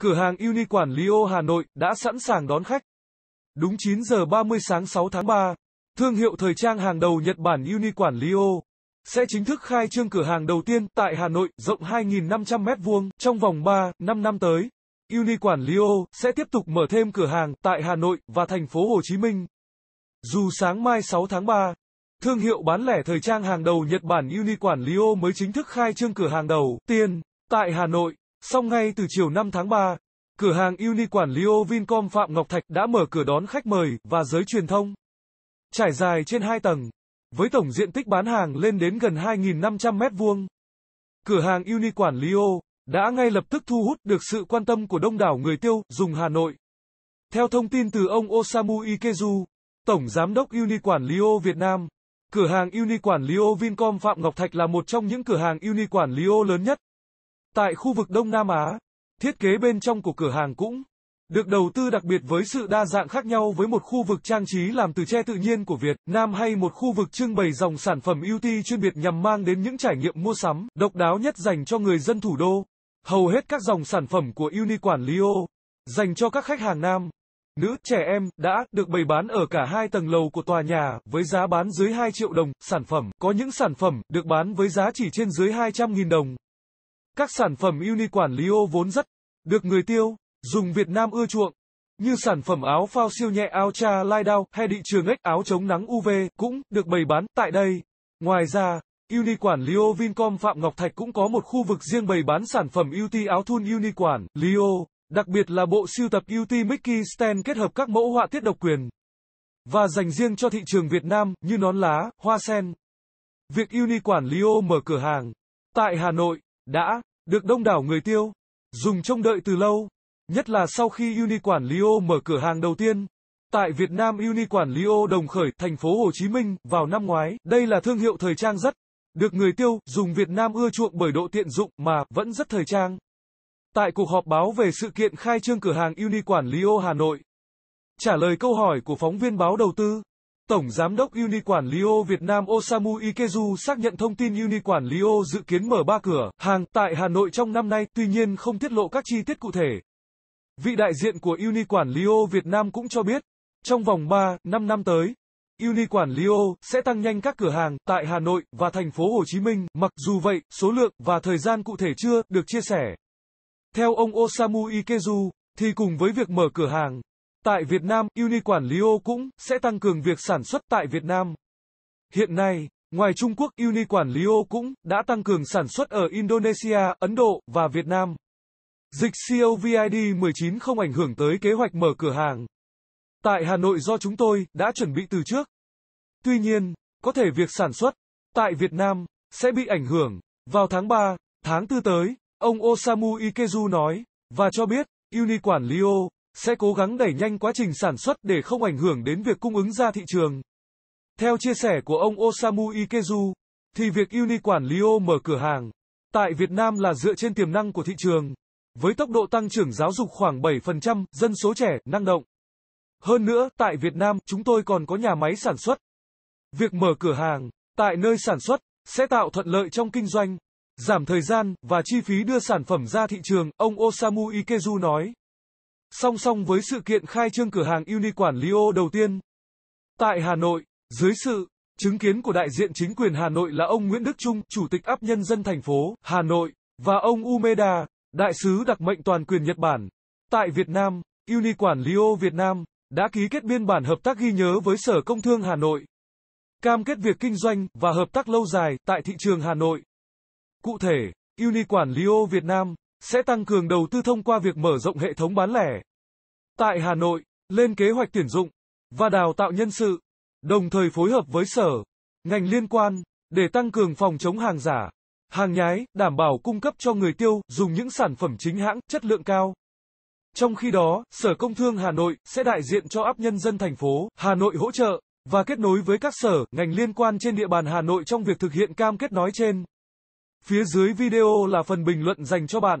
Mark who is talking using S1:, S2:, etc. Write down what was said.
S1: cửa hàng Uniquarn Lio Hà Nội đã sẵn sàng đón khách. Đúng 9 giờ 30 sáng 6 tháng 3, thương hiệu thời trang hàng đầu Nhật Bản Uniquarn Lio sẽ chính thức khai trương cửa hàng đầu tiên tại Hà Nội rộng 2.500m2 trong vòng 3-5 năm tới. Uniquarn Lio sẽ tiếp tục mở thêm cửa hàng tại Hà Nội và thành phố Hồ Chí Minh. Dù sáng mai 6 tháng 3, thương hiệu bán lẻ thời trang hàng đầu Nhật Bản Uniquarn Lio mới chính thức khai trương cửa hàng đầu tiên tại Hà Nội. Song ngay từ chiều 5 tháng 3, cửa hàng Uni quản lý Vincom Phạm Ngọc Thạch đã mở cửa đón khách mời và giới truyền thông. Trải dài trên 2 tầng, với tổng diện tích bán hàng lên đến gần 2.500 mét vuông. Cửa hàng Uni quản lý đã ngay lập tức thu hút được sự quan tâm của đông đảo người tiêu dùng Hà Nội. Theo thông tin từ ông Osamu Ikezu, Tổng Giám đốc Uni Quản lý Việt Nam, cửa hàng Uni Quản lý Vincom Phạm Ngọc Thạch là một trong những cửa hàng Uni Quản lý lớn nhất Tại khu vực Đông Nam Á, thiết kế bên trong của cửa hàng cũng được đầu tư đặc biệt với sự đa dạng khác nhau với một khu vực trang trí làm từ tre tự nhiên của Việt Nam hay một khu vực trưng bày dòng sản phẩm ưu ti chuyên biệt nhằm mang đến những trải nghiệm mua sắm độc đáo nhất dành cho người dân thủ đô. Hầu hết các dòng sản phẩm của Unicorn Leo dành cho các khách hàng nam, nữ, trẻ em đã được bày bán ở cả hai tầng lầu của tòa nhà với giá bán dưới 2 triệu đồng. Sản phẩm có những sản phẩm được bán với giá chỉ trên dưới 200.000 đồng. Các sản phẩm Uniquản Lio vốn rất được người tiêu dùng Việt Nam ưa chuộng, như sản phẩm áo phao siêu nhẹ áo cha lai đao hay định trường ếch áo chống nắng UV cũng được bày bán tại đây. Ngoài ra, Uniquản Lio Vincom Phạm Ngọc Thạch cũng có một khu vực riêng bày bán sản phẩm UT áo thun Uniquản Lio, đặc biệt là bộ siêu tập UT Mickey Stand kết hợp các mẫu họa tiết độc quyền và dành riêng cho thị trường Việt Nam như nón lá, hoa sen. Việc Uniquản Lio mở cửa hàng tại Hà Nội đã được đông đảo người tiêu dùng trông đợi từ lâu, nhất là sau khi Uni Quản lý ô mở cửa hàng đầu tiên. Tại Việt Nam Uni Quản lý ô đồng khởi, thành phố Hồ Chí Minh, vào năm ngoái, đây là thương hiệu thời trang rất được người tiêu dùng Việt Nam ưa chuộng bởi độ tiện dụng mà vẫn rất thời trang. Tại cuộc họp báo về sự kiện khai trương cửa hàng Uni Quản lý ô Hà Nội, trả lời câu hỏi của phóng viên báo đầu tư, Tổng Giám đốc Uniquản Lio Việt Nam Osamu Ikezu xác nhận thông tin Uniquản Lio dự kiến mở ba cửa hàng tại Hà Nội trong năm nay, tuy nhiên không tiết lộ các chi tiết cụ thể. Vị đại diện của Uniquản Lio Việt Nam cũng cho biết, trong vòng 3, 5 năm tới, Uniquản Lio sẽ tăng nhanh các cửa hàng tại Hà Nội và thành phố Hồ Chí Minh, mặc dù vậy, số lượng và thời gian cụ thể chưa được chia sẻ. Theo ông Osamu Ikezu, thì cùng với việc mở cửa hàng, Tại Việt Nam, Uni Uniquản Lio cũng sẽ tăng cường việc sản xuất tại Việt Nam. Hiện nay, ngoài Trung Quốc, Uni Uniquản Lio cũng đã tăng cường sản xuất ở Indonesia, Ấn Độ và Việt Nam. Dịch COVID-19 không ảnh hưởng tới kế hoạch mở cửa hàng. Tại Hà Nội do chúng tôi đã chuẩn bị từ trước. Tuy nhiên, có thể việc sản xuất tại Việt Nam sẽ bị ảnh hưởng vào tháng 3, tháng 4 tới, ông Osamu Ikezu nói và cho biết Uni Uniquarn Lio sẽ cố gắng đẩy nhanh quá trình sản xuất để không ảnh hưởng đến việc cung ứng ra thị trường. Theo chia sẻ của ông Osamu Ikezu, thì việc Uni quản lý mở cửa hàng tại Việt Nam là dựa trên tiềm năng của thị trường. Với tốc độ tăng trưởng giáo dục khoảng 7%, dân số trẻ, năng động. Hơn nữa, tại Việt Nam, chúng tôi còn có nhà máy sản xuất. Việc mở cửa hàng, tại nơi sản xuất, sẽ tạo thuận lợi trong kinh doanh, giảm thời gian và chi phí đưa sản phẩm ra thị trường, ông Osamu Ikezu nói. Song song với sự kiện khai trương cửa hàng Uniquarn Lio đầu tiên tại Hà Nội, dưới sự chứng kiến của đại diện chính quyền Hà Nội là ông Nguyễn Đức Trung, Chủ tịch áp nhân dân thành phố Hà Nội, và ông Umeda, đại sứ đặc mệnh toàn quyền Nhật Bản. Tại Việt Nam, Uniquarn Lio Việt Nam đã ký kết biên bản hợp tác ghi nhớ với Sở Công Thương Hà Nội. Cam kết việc kinh doanh và hợp tác lâu dài tại thị trường Hà Nội. Cụ thể, Uniquarn Lio Việt Nam sẽ tăng cường đầu tư thông qua việc mở rộng hệ thống bán lẻ. Tại Hà Nội, lên kế hoạch tuyển dụng và đào tạo nhân sự, đồng thời phối hợp với sở, ngành liên quan để tăng cường phòng chống hàng giả, hàng nhái, đảm bảo cung cấp cho người tiêu dùng những sản phẩm chính hãng, chất lượng cao. Trong khi đó, Sở Công Thương Hà Nội sẽ đại diện cho áp nhân dân thành phố Hà Nội hỗ trợ và kết nối với các sở, ngành liên quan trên địa bàn Hà Nội trong việc thực hiện cam kết nói trên. Phía dưới video là phần bình luận dành cho bạn.